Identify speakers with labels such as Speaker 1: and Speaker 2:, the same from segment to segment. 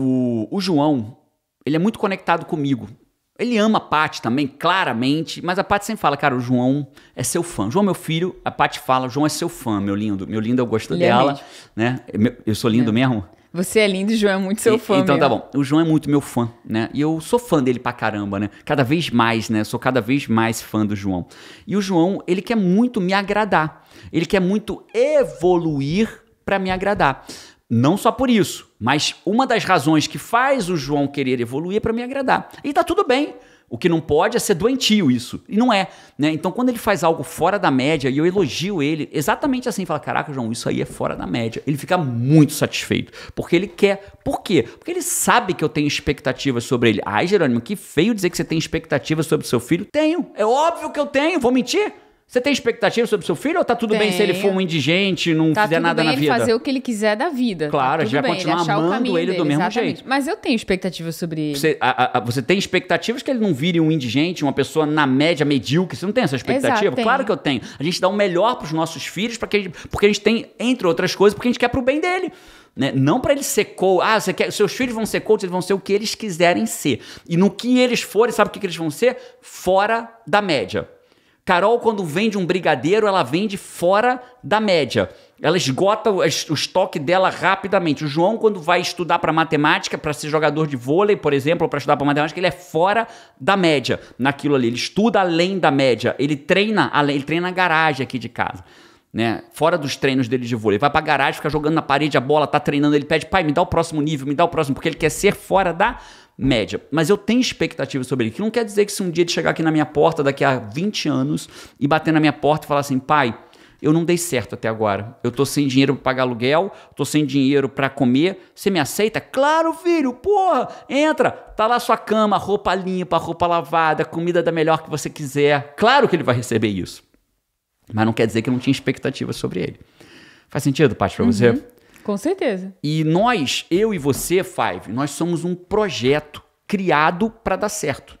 Speaker 1: o, o João, ele é muito conectado comigo. Ele ama a Paty também, claramente, mas a Paty sempre fala, cara, o João é seu fã. João, é meu filho, a Paty fala, João é seu fã, meu lindo. Meu lindo, eu gosto ele é dela, né? é né? Eu sou lindo é. mesmo? Você é lindo e o João é muito seu e, fã. Então tá mesmo. tá bom. O João é muito meu fã, né? E eu sou fã dele pra caramba, né? Cada vez mais, né? sou cada vez mais fã do João. E o João, ele quer muito me agradar. Ele quer muito evoluir para me agradar. Não só por isso, mas uma das razões que faz o João querer evoluir é para me agradar. E tá tudo bem. O que não pode é ser doentio isso. E não é. Né? Então, quando ele faz algo fora da média e eu elogio ele, exatamente assim, fala: Caraca, João, isso aí é fora da média. Ele fica muito satisfeito. Porque ele quer. Por quê? Porque ele sabe que eu tenho expectativas sobre ele. Ai, Jerônimo, que feio dizer que você tem expectativas sobre seu filho. Tenho. É óbvio que eu tenho. Vou mentir? Você tem expectativa sobre seu filho ou tá tudo Tenho. bem se ele for um indigente, não tá fizer nada bem na ele vida? fazer o que ele quiser da vida. Tá claro, tá a gente vai continuar ele amando ele dele, do mesmo exatamente. jeito. Mas eu tenho expectativa sobre ele. Você, a, a, você, tem expectativas que ele não vire um indigente, uma pessoa na média medíocre? Você não tem essa expectativa? Exato, claro que eu tenho. A gente dá o melhor pros nossos filhos, pra que, porque a gente tem, entre outras coisas, porque a gente quer pro bem dele. Né? Não para ele ser coach. Ah, você quer, seus filhos vão ser coach, eles vão ser o que eles quiserem ser. E no que eles forem, sabe o que, que eles vão ser? Fora da média. Carol, quando vende um brigadeiro, ela vende fora da média. Ela esgota o, estoque dela rapidamente. O João, quando vai estudar para matemática, para ser jogador de vôlei, por exemplo, para estudar para matemática, ele é fora da média naquilo ali. Ele estuda além da média. Ele treina, ele treina na garagem aqui de casa né? Fora dos treinos dele de vôlei. vai pra garagem, fica jogando na parede a bola, tá treinando, ele pede, pai, me dá o próximo nível, me dá o próximo, porque ele quer ser fora da média. Mas eu tenho expectativa sobre ele, que não quer dizer que se um dia ele chegar aqui na minha porta daqui a 20 anos e bater na minha porta e falar assim, pai, eu não dei certo até agora. Eu tô sem dinheiro para pagar aluguel, tô sem dinheiro para comer. Você me aceita? Claro, filho, porra, entra. Tá lá sua cama, roupa limpa, roupa lavada, comida da melhor que você quiser. Claro que ele vai receber isso. Mas não quer dizer que não tinha expectativa sobre ele. Faz sentido, Paty, pra uhum. você? Com certeza. E nós, eu e você, Five, nós somos um projeto criado para dar certo.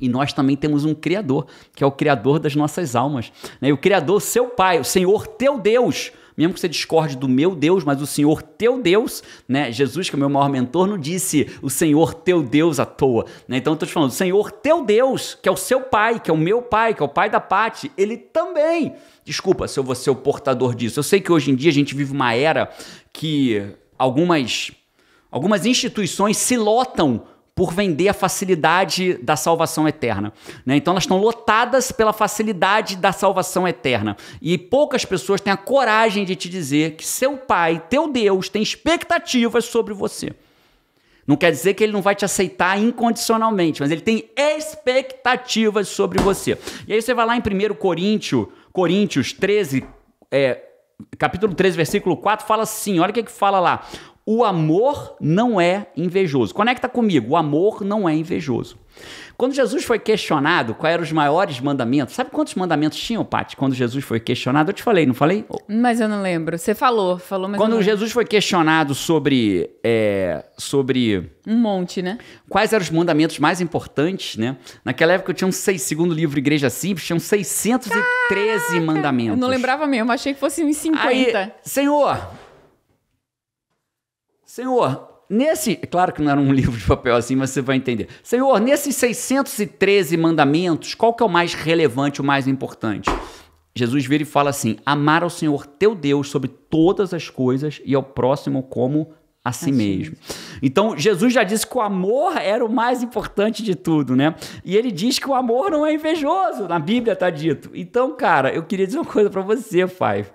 Speaker 1: E nós também temos um Criador, que é o Criador das nossas almas. Né? E o Criador, seu Pai, o Senhor teu Deus, mesmo que você discorde do meu Deus, mas o Senhor teu Deus, né? Jesus, que é o meu maior mentor, não disse o Senhor teu Deus à toa, né? Então eu estou te falando, o Senhor teu Deus, que é o seu pai, que é o meu pai, que é o pai da Pati, ele também. Desculpa se eu vou ser o portador disso. Eu sei que hoje em dia a gente vive uma era que algumas algumas instituições se lotam por vender a facilidade da salvação eterna. Né? Então elas estão lotadas pela facilidade da salvação eterna. E poucas pessoas têm a coragem de te dizer que seu pai, teu Deus, tem expectativas sobre você. Não quer dizer que ele não vai te aceitar incondicionalmente, mas ele tem expectativas sobre você. E aí você vai lá em 1 Coríntios, Coríntios 13, é, capítulo 13, versículo 4, fala assim: olha o que, que fala lá. O amor não é invejoso. Conecta comigo, o amor não é invejoso. Quando Jesus foi questionado quais eram os maiores mandamentos, sabe quantos mandamentos tinham, Paty? Quando Jesus foi questionado, eu te falei, não falei? Mas eu não lembro. Você falou, falou, mas. Quando Jesus foi questionado sobre. É, sobre. Um monte, né? Quais eram os mandamentos mais importantes, né? Naquela época eu tinha um seis, segundo livro Igreja Simples, tinham 613 Caraca! mandamentos. Eu não lembrava mesmo, achei que fosse 50. Aí, Senhor, Senhor, nesse. É claro que não era um livro de papel assim, mas você vai entender. Senhor, nesses 613 mandamentos, qual que é o mais relevante, o mais importante? Jesus vira e fala assim: amar ao Senhor teu Deus sobre todas as coisas e ao próximo como a si assim mesmo. Então, Jesus já disse que o amor era o mais importante de tudo, né? E ele diz que o amor não é invejoso, na Bíblia está dito. Então, cara, eu queria dizer uma coisa para você, pai.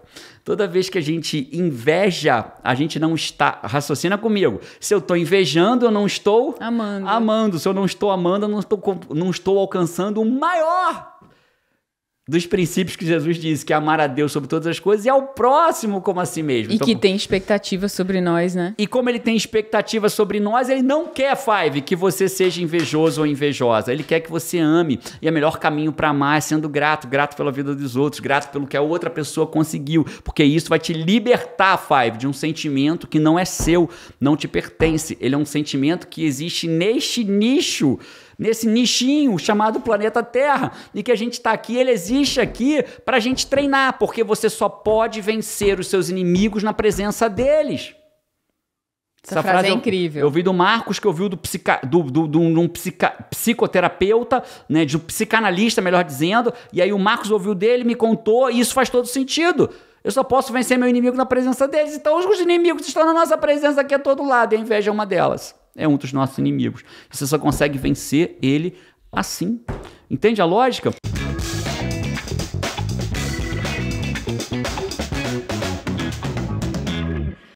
Speaker 1: Toda vez que a gente inveja, a gente não está. Raciocina comigo. Se eu estou invejando, eu não estou amando. amando. Se eu não estou amando, eu não estou, não estou alcançando o maior dos princípios que Jesus disse, que é amar a Deus sobre todas as coisas e ao próximo como a si mesmo. E então, que tem expectativa sobre nós, né? E como ele tem expectativa sobre nós, ele não quer, Five, que você seja invejoso ou invejosa. Ele quer que você ame. E o é melhor caminho para amar é sendo grato, grato pela vida dos outros, grato pelo que a outra pessoa conseguiu, porque isso vai te libertar, Five, de um sentimento que não é seu, não te pertence. Ele é um sentimento que existe neste nicho nesse nichinho chamado planeta Terra, e que a gente está aqui, ele existe aqui para a gente treinar, porque você só pode vencer os seus inimigos na presença deles. Essa, Essa frase, frase, é incrível. Eu, vi do Marcos, que eu vi do, psica, do, do, do um psica, psicoterapeuta, né, de um psicanalista, melhor dizendo, e aí o Marcos ouviu dele, me contou, e isso faz todo sentido. Eu só posso vencer meu inimigo na presença deles. Então, os inimigos estão na nossa presença aqui a todo lado, e a inveja é uma delas é um dos nossos inimigos. Você só consegue vencer ele assim. Entende a lógica?